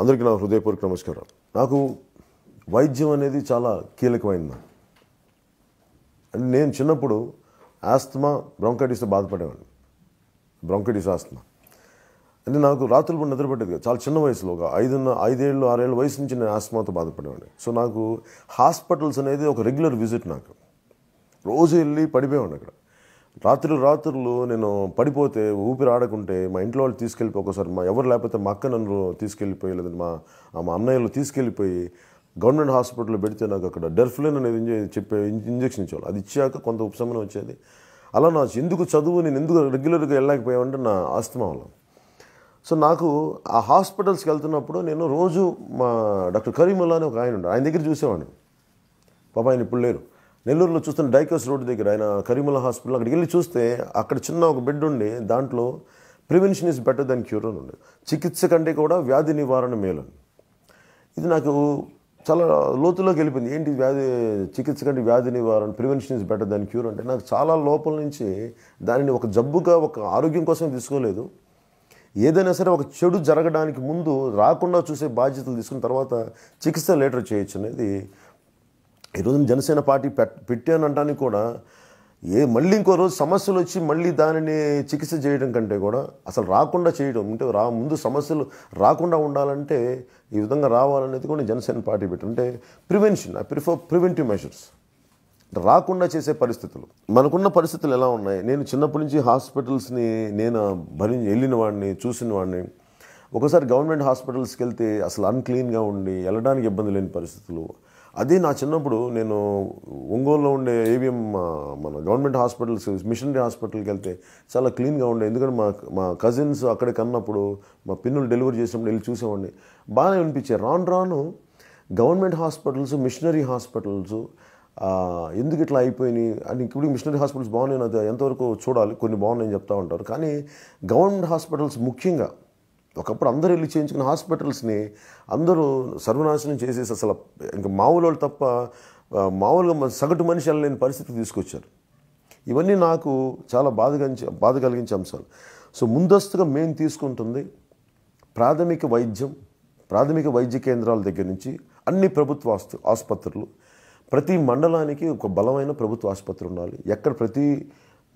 అందరికీ నా హృదయపూర్వక నమస్కారం నాకు వైద్యం అనేది చాలా కీలకమైంది అండ్ అంటే నేను చిన్నప్పుడు ఆస్తమా బ్రాంకైటిస్తో బాధపడేవాడిని బ్రాంకైటిస్ ఆస్తమా అంటే నాకు రాత్రులు కూడా నిద్రపట్టేది చాలా చిన్న వయసులో ఒక ఐదున్న ఐదేళ్ళు ఆరేళ్ళ వయసు నుంచి నేను ఆస్తమాతో బాధపడేవాడిని సో నాకు హాస్పిటల్స్ అనేది ఒక రెగ్యులర్ విజిట్ నాకు రోజు వెళ్ళి పడిపోయాను అక్కడ రాత్రులు రాత్రులు నేను పడిపోతే ఊపిరి ఆడకుంటే మా ఇంట్లో వాళ్ళు తీసుకెళ్ళిపోయి ఒకసారి మా ఎవరు లేకపోతే మా అక్క నన్ను తీసుకెళ్ళిపోయి లేదంటే మా మా అన్నయ్యలు తీసుకెళ్ళిపోయి గవర్నమెంట్ హాస్పిటల్లో పెడితే నాకు అక్కడ డెర్ఫ్లిన్ అనేది చెప్పే ఇంజక్షన్ ఇచ్చేవాళ్ళు అది ఇచ్చాక కొంత ఉపశమనం వచ్చేది అలా నా ఎందుకు చదువు నేను ఎందుకు రెగ్యులర్గా వెళ్ళలేకపోయావంటే నా ఆస్తమా వల్ల సో నాకు ఆ హాస్పిటల్స్కి వెళ్తున్నప్పుడు నేను రోజు మా డాక్టర్ కరీముల్లా అని ఒక ఆయన ఉండే ఆయన దగ్గర చూసేవాడిని పాప ఆయన ఇప్పుడు లేరు నెల్లూరులో చూస్తున్న డైకోస్ రోడ్ దగ్గర ఆయన కరీముల హాస్పిటల్ అక్కడికి వెళ్ళి చూస్తే అక్కడ చిన్న ఒక బెడ్ ఉండి దాంట్లో prevention is better than cure అని ఉంది చికిత్స కంటే కూడా వ్యాధి నివారణ మేలు ఇది నాకు చాలా లోతులోకి వెళ్ళిపోయింది ఏంటి వ్యాధి చికిత్స కంటే వ్యాధి నివారణ prevention is better than cure అంటే నాకు చాలా లోపల నుంచి దానిని ఒక జబ్బుగా ఒక ఆరోగ్యం కోసం తీసుకోలేదు ఏదైనా సరే ఒక చెడు జరగడానికి ముందు రాకుండా చూసే బాధ్యతలు తీసుకున్న తర్వాత చికిత్స లేటర్ చేయొచ్చు అనేది ఈరోజు జనసేన పార్టీ పెట్టానంటానికి కూడా ఏ మళ్ళీ ఇంకో రోజు సమస్యలు వచ్చి మళ్ళీ దానిని చికిత్స చేయడం కంటే కూడా అసలు రాకుండా చేయడం అంటే రా ముందు సమస్యలు రాకుండా ఉండాలంటే ఈ విధంగా రావాలనేది కూడా జనసేన పార్టీ పెట్టి అంటే prevention I prefer preventive measures రాకుండా చేసే పరిస్థితులు మనకున్న పరిస్థితులు ఎలా ఉన్నాయి నేను చిన్నప్పటి నుంచి హాస్పిటల్స్ని నేను భరించి వెళ్ళిన వాడిని చూసిన వాడిని ఒకసారి గవర్నమెంట్ హాస్పిటల్స్కి వెళ్తే అసలు అన్క్లీన్గా ఉండి వెళ్ళడానికి ఇబ్బంది లేని పరిస్థితులు అదే నా చిన్నప్పుడు నేను ఒంగోలులో ఉండే ఏవిఎం మన గవర్నమెంట్ హాస్పిటల్స్ మిషనరీ హాస్పిటల్కి వెళ్తే చాలా క్లీన్గా ఉండే ఎందుకంటే మా మా కజిన్స్ అక్కడే కన్నప్పుడు మా పిన్నులు డెలివరీ చేసినప్పుడు వెళ్ళి చూసేవాడిని బాగానే అనిపించాయి రాను రాను గవర్నమెంట్ హాస్పిటల్స్ మిషనరీ హాస్పిటల్స్ ఎందుకు ఇట్లా అయిపోయినాయి అని ఇప్పుడు మిషనరీ హాస్పిటల్స్ బాగున్నాయి ఎంతవరకు చూడాలి కొన్ని బాగున్నాయని చెప్తూ ఉంటారు కానీ గవర్నమెంట్ హాస్పిటల్స్ ముఖ్యంగా ఒకప్పుడు అందరూ వెళ్ళి చేయించుకున్న హాస్పిటల్స్ని అందరూ సర్వనాశనం చేసేసి అసలు ఇంకా మామూలు వాళ్ళు తప్ప మామూలుగా సగటు మనుషులు లేని పరిస్థితి తీసుకొచ్చారు ఇవన్నీ నాకు చాలా బాధ బాధ కలిగించే అంశాలు సో ముందస్తుగా మేము తీసుకుంటుంది ప్రాథమిక వైద్యం ప్రాథమిక వైద్య కేంద్రాల దగ్గర నుంచి అన్ని ప్రభుత్వ ఆసుపత్రులు ప్రతి మండలానికి ఒక బలమైన ప్రభుత్వ ఆసుపత్రి ఉండాలి ఎక్కడ ప్రతి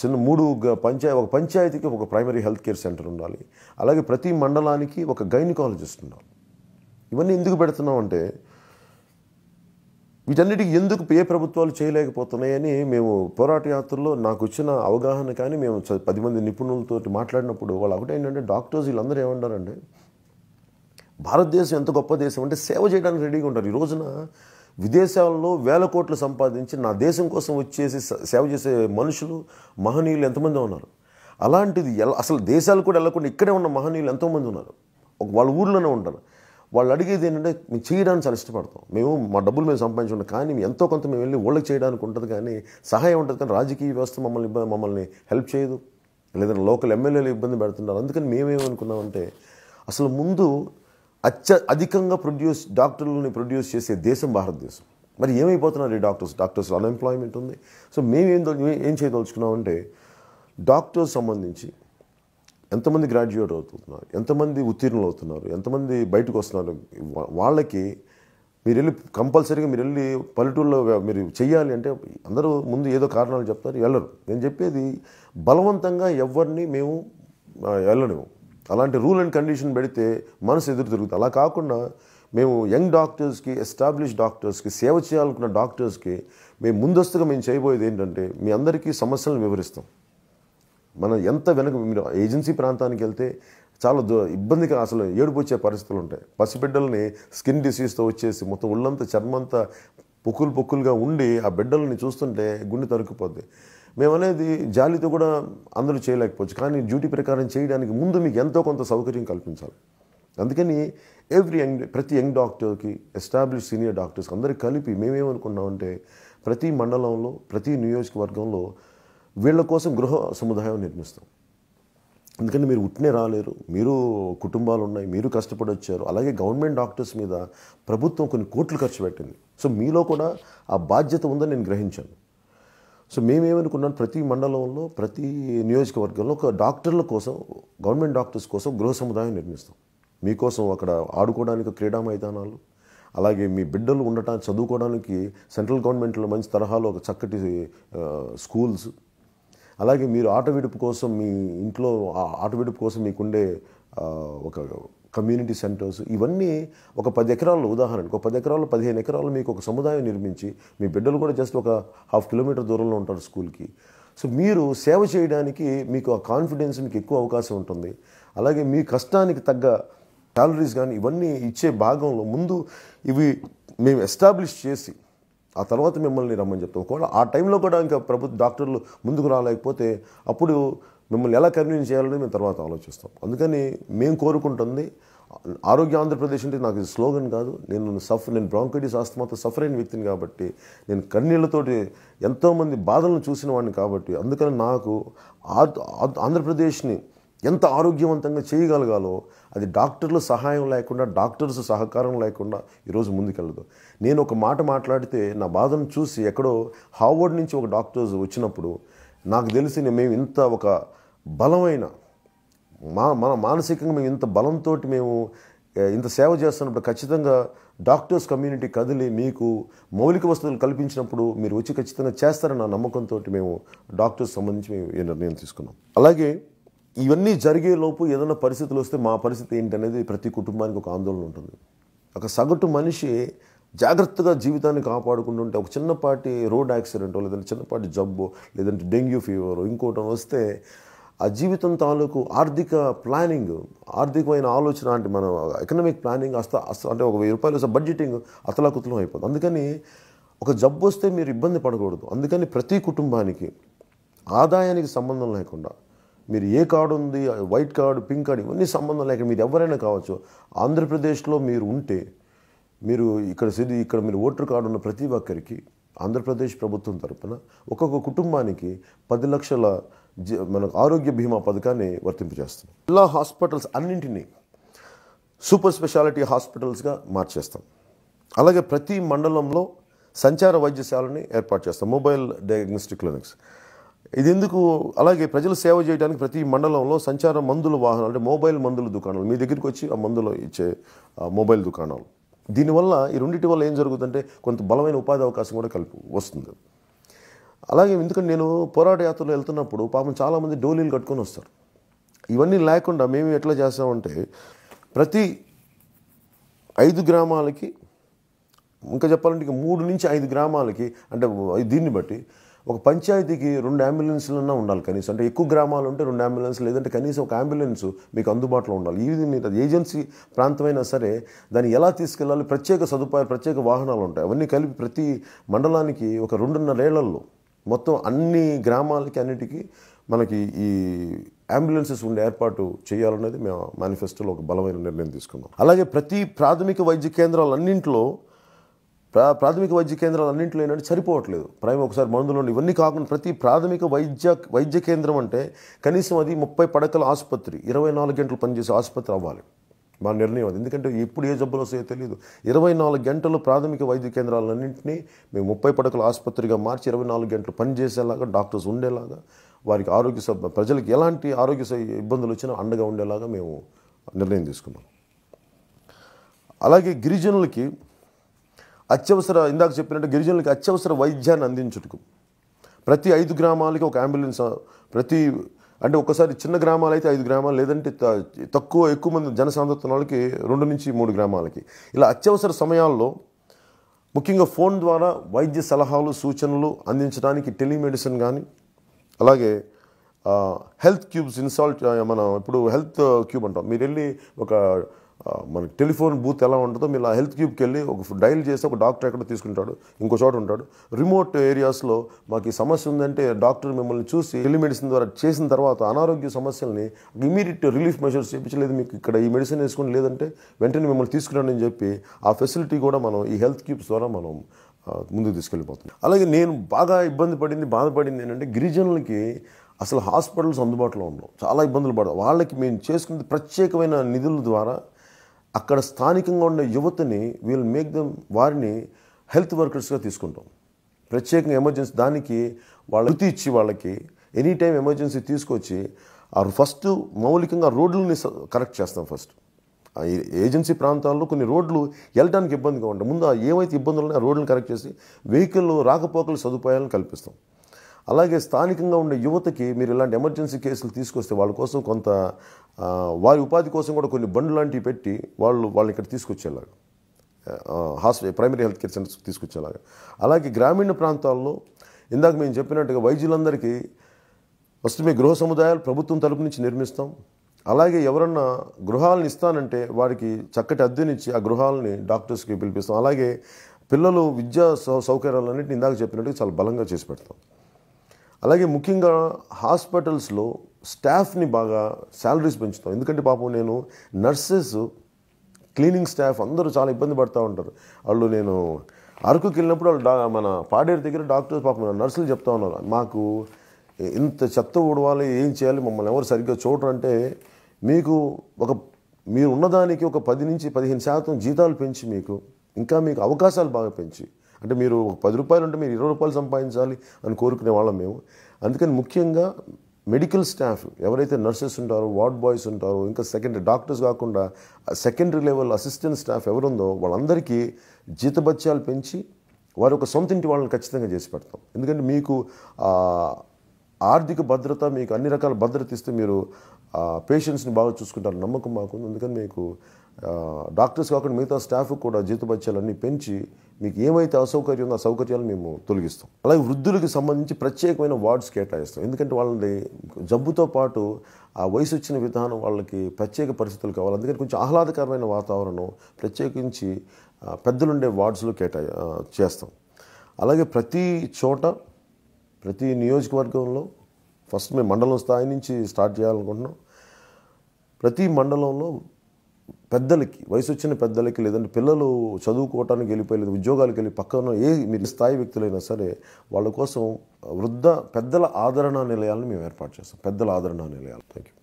చిన్న మూడు పంచాయ ఒక పంచాయతీకి ఒక ప్రైమరీ హెల్త్ కేర్ సెంటర్ ఉండాలి అలాగే ప్రతి మండలానికి ఒక గైనకాలజిస్ట్ ఉండాలి ఇవన్నీ ఎందుకు పెడుతున్నాం అంటే వీటన్నిటికి ఎందుకు ఏ ప్రభుత్వాలు చేయలేకపోతున్నాయని మేము పోరాట యాత్రలో నాకు వచ్చిన అవగాహన కానీ మేము పది మంది నిపుణులతో మాట్లాడినప్పుడు వాళ్ళు ఒకటి ఏంటంటే డాక్టర్స్ వీళ్ళందరూ ఏమంటారంటే భారతదేశం ఎంత గొప్ప దేశం అంటే సేవ చేయడానికి రెడీగా ఉంటారు ఈ రోజున విదేశాల్లో వేల కోట్లు సంపాదించి నా దేశం కోసం వచ్చేసి సేవ చేసే మనుషులు మహనీయులు ఎంతమంది ఉన్నారు అలాంటిది ఎలా అసలు దేశాలు కూడా వెళ్ళకుండా ఇక్కడే ఉన్న మహనీయులు ఎంతోమంది ఉన్నారు వాళ్ళ ఊర్లోనే ఉంటారు వాళ్ళు అడిగేది ఏంటంటే మేము చేయడానికి చాలా ఇష్టపడతాం మేము మా డబ్బులు మేము సంపాదించుకుంటాం కానీ ఎంతో కొంత మేము వెళ్ళి ఓళ్ళకి చేయడానికి ఉంటుంది కానీ సహాయం ఉంటుంది కానీ రాజకీయ వ్యవస్థ మమ్మల్ని మమ్మల్ని హెల్ప్ చేయదు లేదంటే లోకల్ ఎమ్మెల్యేలు ఇబ్బంది పెడుతున్నారు అందుకని మేమేమనుకున్నామంటే అసలు ముందు అత్య అధికంగా ప్రొడ్యూస్ డాక్టర్లని ప్రొడ్యూస్ చేసే దేశం భారతదేశం మరి ఏమైపోతున్నారు ఈ డాక్టర్స్ డాక్టర్స్ అన్ఎంప్లాయ్మెంట్ ఉంది సో మేము ఏం ఏం చేయదలుచుకున్నామంటే డాక్టర్స్ సంబంధించి ఎంతమంది గ్రాడ్యుయేట్ అవుతున్నారు ఎంతమంది ఉత్తీర్ణులు అవుతున్నారు ఎంతమంది బయటకు వస్తున్నారు వాళ్ళకి మీరు వెళ్ళి కంపల్సరీగా మీరు వెళ్ళి పల్లెటూరులో మీరు చేయాలి అంటే అందరూ ముందు ఏదో కారణాలు చెప్తారు వెళ్ళరు నేను చెప్పేది బలవంతంగా ఎవరిని మేము వెళ్ళలేము అలాంటి రూల్ అండ్ కండిషన్ పెడితే మనసు ఎదురు తిరుగుతుంది అలా కాకుండా మేము యంగ్ డాక్టర్స్కి ఎస్టాబ్లిష్ డాక్టర్స్కి సేవ చేయాలనుకున్న డాక్టర్స్కి మేము ముందస్తుగా మేము చేయబోయేది ఏంటంటే మీ అందరికీ సమస్యలను వివరిస్తాం మనం ఎంత వెనక మీరు ఏజెన్సీ ప్రాంతానికి వెళ్తే చాలా ఇబ్బందిగా అసలు ఏడుపు వచ్చే పరిస్థితులు ఉంటాయి పసిబిడ్డల్ని స్కిన్ డిసీజ్తో వచ్చేసి మొత్తం ఒళ్ళంతా చర్మంతా పొక్కులు పొక్కులుగా ఉండి ఆ బిడ్డల్ని చూస్తుంటే గుండె తరుక్కుపోద్ది మేమనేది జాలితో కూడా అందరూ చేయలేకపోవచ్చు కానీ డ్యూటీ ప్రకారం చేయడానికి ముందు మీకు ఎంతో కొంత సౌకర్యం కల్పించాలి అందుకని ఎవ్రీ యంగ్ ప్రతి యంగ్ డాక్టర్కి ఎస్టాబ్లిష్ సీనియర్ డాక్టర్స్ అందరూ కలిపి మేమేమనుకున్నామంటే ప్రతి మండలంలో ప్రతి నియోజకవర్గంలో వీళ్ళ కోసం గృహ సముదాయం నిర్మిస్తాం ఎందుకంటే మీరు ఉట్నే రాలేరు మీరు కుటుంబాలు ఉన్నాయి మీరు కష్టపడి వచ్చారు అలాగే గవర్నమెంట్ డాక్టర్స్ మీద ప్రభుత్వం కొన్ని కోట్లు ఖర్చు పెట్టింది సో మీలో కూడా ఆ బాధ్యత ఉందని నేను గ్రహించాను సో మేమేమనుకున్నాం ప్రతి మండలంలో ప్రతి నియోజకవర్గంలో ఒక డాక్టర్ల కోసం గవర్నమెంట్ డాక్టర్స్ కోసం గృహ సముదాయం నిర్మిస్తాం మీకోసం అక్కడ ఆడుకోవడానికి క్రీడా మైదానాలు అలాగే మీ బిడ్డలు ఉండటానికి చదువుకోవడానికి సెంట్రల్ గవర్నమెంట్లో మంచి తరహాలో ఒక చక్కటి స్కూల్స్ అలాగే మీరు ఆట విడుపు కోసం మీ ఇంట్లో ఆట విడుపు కోసం మీకుండే ఒక కమ్యూనిటీ సెంటర్స్ ఇవన్నీ ఒక పది ఎకరాలు ఉదాహరణకు ఒక పది ఎకరాలు పదిహేను ఎకరాలు మీకు ఒక సముదాయం నిర్మించి మీ బిడ్డలు కూడా జస్ట్ ఒక హాఫ్ కిలోమీటర్ దూరంలో ఉంటారు స్కూల్కి సో మీరు సేవ చేయడానికి మీకు ఆ కాన్ఫిడెన్స్ మీకు ఎక్కువ అవకాశం ఉంటుంది అలాగే మీ కష్టానికి తగ్గ క్యాలరీస్ కానీ ఇవన్నీ ఇచ్చే భాగంలో ముందు ఇవి మేము ఎస్టాబ్లిష్ చేసి ఆ తర్వాత మిమ్మల్ని రమ్మని చెప్తాం ఒకవేళ ఆ టైంలో కూడా ఇంకా ప్రభుత్వ డాక్టర్లు ముందుకు రాలేకపోతే అప్పుడు మిమ్మల్ని ఎలా కన్వీన్స్ చేయాలని మేము తర్వాత ఆలోచిస్తాం అందుకని మేము కోరుకుంటుంది ఆరోగ్య ఆంధ్రప్రదేశ్ అంటే నాకు స్లోగన్ కాదు నేను సఫ్ నేను బ్రాంకైటిస్ ఆస్తమాతో సఫర్ అయిన వ్యక్తిని కాబట్టి నేను కన్నీళ్లతోటి ఎంతోమంది బాధలను చూసిన వాడిని కాబట్టి అందుకని నాకు ఆంధ్రప్రదేశ్ని ఎంత ఆరోగ్యవంతంగా చేయగలగాలో అది డాక్టర్ల సహాయం లేకుండా డాక్టర్స్ సహకారం లేకుండా ఈరోజు ముందుకెళ్ళదు నేను ఒక మాట మాట్లాడితే నా బాధను చూసి ఎక్కడో హార్వర్డ్ నుంచి ఒక డాక్టర్స్ వచ్చినప్పుడు నాకు తెలిసిన మేము ఇంత ఒక బలమైన మా మన మానసికంగా మేము ఇంత బలంతో మేము ఇంత సేవ చేస్తున్నప్పుడు ఖచ్చితంగా డాక్టర్స్ కమ్యూనిటీ కదిలి మీకు మౌలిక వసతులు కల్పించినప్పుడు మీరు వచ్చి ఖచ్చితంగా చేస్తారన్న నమ్మకంతో మేము డాక్టర్స్ సంబంధించి మేము ఈ నిర్ణయం తీసుకున్నాం అలాగే ఇవన్నీ జరిగే లోపు ఏదైనా పరిస్థితులు వస్తే మా పరిస్థితి ఏంటనేది ప్రతి కుటుంబానికి ఒక ఆందోళన ఉంటుంది ఒక సగటు మనిషి జాగ్రత్తగా జీవితాన్ని కాపాడుకుంటుంటే ఒక చిన్నపాటి రోడ్ యాక్సిడెంటో లేదంటే చిన్నపాటి జబ్బు లేదంటే డెంగ్యూ ఫీవర్ ఇంకోటి వస్తే ఆ జీవితం తాలూకు ఆర్థిక ప్లానింగ్ ఆర్థికమైన ఆలోచన అంటే మనం ఎకనామిక్ ప్లానింగ్ అస్త అంటే ఒక వెయ్యి రూపాయలు వస్తే బడ్జెటింగ్ అతలాకుతలం అయిపోతుంది అందుకని ఒక జబ్బు వస్తే మీరు ఇబ్బంది పడకూడదు అందుకని ప్రతి కుటుంబానికి ఆదాయానికి సంబంధం లేకుండా మీరు ఏ కార్డు ఉంది వైట్ కార్డు పింక్ కార్డు ఇవన్నీ సంబంధం లేకుండా మీరు ఎవరైనా కావచ్చు ఆంధ్రప్రదేశ్లో మీరు ఉంటే మీరు ఇక్కడ సిద్ధి ఇక్కడ మీరు ఓటర్ కార్డు ఉన్న ప్రతి ఒక్కరికి ఆంధ్రప్రదేశ్ ప్రభుత్వం తరపున ఒక్కొక్క కుటుంబానికి పది లక్షల మనకు ఆరోగ్య బీమా పథకాన్ని వర్తింపజేస్తున్నాం జిల్లా హాస్పిటల్స్ అన్నింటినీ సూపర్ స్పెషాలిటీ హాస్పిటల్స్గా మార్చేస్తాం అలాగే ప్రతి మండలంలో సంచార వైద్యశాలని ఏర్పాటు చేస్తాం మొబైల్ డయాగ్నోస్టిక్ క్లినిక్స్ ఇది ఎందుకు అలాగే ప్రజలు సేవ చేయడానికి ప్రతి మండలంలో సంచార మందుల వాహనాలు అంటే మొబైల్ మందుల దుకాణాలు మీ దగ్గరికి వచ్చి ఆ మందులు ఇచ్చే మొబైల్ దుకాణాలు దీనివల్ల ఈ రెండింటి వల్ల ఏం జరుగుతుందంటే కొంత బలమైన ఉపాధి అవకాశం కూడా కలిపి వస్తుంది అలాగే ఎందుకంటే నేను పోరాట యాత్రలో వెళ్తున్నప్పుడు పాపం చాలామంది డోలీలు కట్టుకొని వస్తారు ఇవన్నీ లేకుండా మేము ఎట్లా చేస్తామంటే ప్రతి ఐదు గ్రామాలకి ఇంకా చెప్పాలంటే మూడు నుంచి ఐదు గ్రామాలకి అంటే దీన్ని బట్టి ఒక పంచాయతీకి రెండు అంబులెన్స్లన్నా ఉండాలి కనీసం అంటే ఎక్కువ గ్రామాలు ఉంటే రెండు అంబులెన్స్ లేదంటే కనీసం ఒక అంబులెన్స్ మీకు అందుబాటులో ఉండాలి ఈ మీరు ఏజెన్సీ ప్రాంతమైనా సరే దాన్ని ఎలా తీసుకెళ్ళాలి ప్రత్యేక సదుపాయాలు ప్రత్యేక వాహనాలు ఉంటాయి అవన్నీ కలిపి ప్రతి మండలానికి ఒక రెండున్నరేళ్లలో మొత్తం అన్ని గ్రామాలకి అన్నిటికీ మనకి ఈ అంబులెన్సెస్ ఉండే ఏర్పాటు చేయాలనేది మేము మేనిఫెస్టోలో ఒక బలమైన నిర్ణయం తీసుకున్నాం అలాగే ప్రతి ప్రాథమిక వైద్య కేంద్రాలన్నింటిలో ప్రా ప్రాథమిక వైద్య కేంద్రాలు అన్నింటిలో ఏంటంటే సరిపోవట్లేదు ప్రైమ్ ఒకసారి మందులు ఇవన్నీ కాకుండా ప్రతి ప్రాథమిక వైద్య వైద్య కేంద్రం అంటే కనీసం అది ముప్పై పడకల ఆసుపత్రి ఇరవై నాలుగు గంటలు పనిచేసే ఆసుపత్రి అవ్వాలి మా నిర్ణయం అది ఎందుకంటే ఎప్పుడు ఏ జబ్బులు వస్తాయో తెలియదు ఇరవై నాలుగు గంటలు ప్రాథమిక వైద్య కేంద్రాలన్నింటినీ మేము ముప్పై పడకల ఆసుపత్రిగా మార్చి ఇరవై నాలుగు గంటలు పనిచేసేలాగా డాక్టర్స్ ఉండేలాగా వారికి ఆరోగ్య సభ ప్రజలకు ఎలాంటి ఆరోగ్య ఇబ్బందులు వచ్చినా అండగా ఉండేలాగా మేము నిర్ణయం తీసుకున్నాం అలాగే గిరిజనులకి అత్యవసర ఇందాక చెప్పినట్టు గిరిజనులకి అత్యవసర వైద్యాన్ని అందించుటకు ప్రతి ఐదు గ్రామాలకి ఒక అంబులెన్స్ ప్రతి అంటే ఒకసారి చిన్న గ్రామాలు అయితే ఐదు గ్రామాలు లేదంటే తక్కువ ఎక్కువ మంది జనసాంద్రత వాళ్ళకి రెండు నుంచి మూడు గ్రామాలకి ఇలా అత్యవసర సమయాల్లో ముఖ్యంగా ఫోన్ ద్వారా వైద్య సలహాలు సూచనలు అందించడానికి టెలిమెడిసిన్ కానీ అలాగే హెల్త్ క్యూబ్స్ ఇన్సాల్ట్ మనం ఇప్పుడు హెల్త్ క్యూబ్ అంటాం మీరు వెళ్ళి ఒక మన టెలిఫోన్ బూత్ ఎలా ఉంటుందో మీరు ఆ హెల్త్ క్యూబ్కి వెళ్ళి ఒక డైల్ చేస్తే ఒక డాక్టర్ ఎక్కడ తీసుకుంటాడు ఇంకో చోట ఉంటాడు రిమోట్ ఏరియాస్లో మాకు ఈ సమస్య ఉందంటే డాక్టర్ మిమ్మల్ని చూసి టెలిమెడిసిన్ ద్వారా చేసిన తర్వాత అనారోగ్య సమస్యల్ని ఇమీడియట్ రిలీఫ్ మెషర్స్ చేయించలేదు మీకు ఇక్కడ ఈ మెడిసిన్ వేసుకుని లేదంటే వెంటనే మిమ్మల్ని తీసుకురండి అని చెప్పి ఆ ఫెసిలిటీ కూడా మనం ఈ హెల్త్ క్యూబ్స్ ద్వారా మనం ముందుకు తీసుకెళ్ళిపోతుంది అలాగే నేను బాగా ఇబ్బంది పడింది బాధపడింది ఏంటంటే గిరిజనులకి అసలు హాస్పిటల్స్ అందుబాటులో ఉండవు చాలా ఇబ్బందులు పడవు వాళ్ళకి మేము చేసుకునే ప్రత్యేకమైన నిధుల ద్వారా అక్కడ స్థానికంగా ఉన్న యువతని విల్ మేక్ దెమ్ వారిని హెల్త్ వర్కర్స్గా తీసుకుంటాం ప్రత్యేకంగా ఎమర్జెన్సీ దానికి వాళ్ళ వృత్తి ఇచ్చి వాళ్ళకి ఎనీ టైం ఎమర్జెన్సీ తీసుకొచ్చి ఆ ఫస్ట్ మౌలికంగా రోడ్లని కరెక్ట్ చేస్తాం ఫస్ట్ ఏజెన్సీ ప్రాంతాల్లో కొన్ని రోడ్లు వెళ్ళడానికి ఇబ్బందిగా ఉంటాయి ముందు ఏవైతే ఇబ్బందులు ఉన్నాయో ఆ రోడ్లను కరెక్ట్ చేసి వెహికల్ రాకపోకల సదుపాయాలను కల్పిస్తాం అలాగే స్థానికంగా ఉండే యువతకి మీరు ఇలాంటి ఎమర్జెన్సీ కేసులు తీసుకొస్తే వాళ్ళ కోసం కొంత వారి ఉపాధి కోసం కూడా కొన్ని బండ్లు లాంటివి పెట్టి వాళ్ళు వాళ్ళని ఇక్కడ తీసుకొచ్చేలాగా hospital primary health care centres తీసుకొచ్చేలాగా అలాగే గ్రామీణ ప్రాంతాల్లో ఇందాక మేము చెప్పినట్టుగా వైద్యులందరికీ ఫస్ట్ మీ గృహ సముదాయాలు ప్రభుత్వం తరపు నుంచి నిర్మిస్తాం అలాగే ఎవరన్నా గృహాలను ఇస్తానంటే వారికి చక్కటి అద్దెనిచ్చి ఆ గృహాలని డాక్టర్స్కి పిలిపిస్తాం అలాగే పిల్లలు విద్యా సౌకర్యాలన్నింటినీ ఇందాక చెప్పినట్టుగా చాలా బలంగా చేసి పెడతాం అలాగే ముఖ్యంగా హాస్పిటల్స్లో స్టాఫ్ని బాగా శాలరీస్ పెంచుతాం ఎందుకంటే పాపం నేను నర్సెస్ క్లీనింగ్ స్టాఫ్ అందరూ చాలా ఇబ్బంది పడుతూ ఉంటారు వాళ్ళు నేను అరకుకి వెళ్ళినప్పుడు వాళ్ళు మన పాడేరు దగ్గర డాక్టర్స్ పాపం నర్సులు చెప్తా ఉన్నారు మాకు ఇంత చెత్త ఊడవాలి ఏం చేయాలి మమ్మల్ని ఎవరు సరిగ్గా చూడరు అంటే మీకు ఒక మీరు ఉన్నదానికి ఒక పది నుంచి పదిహేను శాతం జీతాలు పెంచి మీకు ఇంకా మీకు అవకాశాలు బాగా పెంచి అంటే మీరు ఒక పది రూపాయలు ఉంటే మీరు ఇరవై రూపాయలు సంపాదించాలి అని కోరుకునే వాళ్ళం మేము అందుకని ముఖ్యంగా మెడికల్ స్టాఫ్ ఎవరైతే నర్సెస్ ఉంటారో వార్డ్ బాయ్స్ ఉంటారో ఇంకా సెకండ్ డాక్టర్స్ కాకుండా సెకండరీ లెవెల్ అసిస్టెంట్ స్టాఫ్ ఎవరుందో వాళ్ళందరికీ జీతభత్యాలు పెంచి వారి ఒక సొంత ఇంటి వాళ్ళని ఖచ్చితంగా చేసి పెడతాం ఎందుకంటే మీకు ఆర్థిక భద్రత మీకు అన్ని రకాల భద్రత ఇస్తే మీరు పేషెంట్స్ని బాగా చూసుకుంటారు నమ్మకం మాకుంది అందుకని మీకు డాక్టర్స్ కాకుండా మిగతా స్టాఫ్ కూడా జీతభత్యాలన్నీ పెంచి మీకు ఏమైతే అసౌకర్యం ఉందో ఆ సౌకర్యాలు మేము తొలగిస్తాం అలాగే వృద్ధులకు సంబంధించి ప్రత్యేకమైన వార్డ్స్ కేటాయిస్తాం ఎందుకంటే వాళ్ళని జబ్బుతో పాటు ఆ వయసు వచ్చిన విధానం వాళ్ళకి ప్రత్యేక పరిస్థితులు కావాలి అందుకని కొంచెం ఆహ్లాదకరమైన వాతావరణం ప్రత్యేకించి పెద్దలుండే వార్డ్స్లో కేటాయి చేస్తాం అలాగే ప్రతి చోట ప్రతి నియోజకవర్గంలో ఫస్ట్ మేము మండలం స్థాయి నుంచి స్టార్ట్ చేయాలనుకుంటున్నాం ప్రతి మండలంలో పెద్దలకి వయసు వచ్చిన పెద్దలకి లేదంటే పిల్లలు చదువుకోవటానికి వెళ్ళిపోయలేదు ఉద్యోగాలకు వెళ్ళి పక్కన ఏ మీరు స్థాయి వ్యక్తులైనా సరే వాళ్ళ కోసం వృద్ధ పెద్దల ఆదరణ నిలయాలను మేము ఏర్పాటు చేస్తాం పెద్దల ఆదరణ నిలయాలు థ్యాంక్ యూ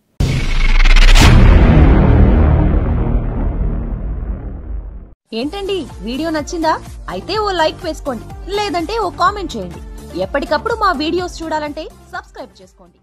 ఏంటండి వీడియో నచ్చిందా అయితే ఓ లైక్ వేసుకోండి లేదంటే ఓ కామెంట్ చేయండి ఎప్పటికప్పుడు మా వీడియోస్ చూడాలంటే సబ్స్క్రైబ్ చేసుకోండి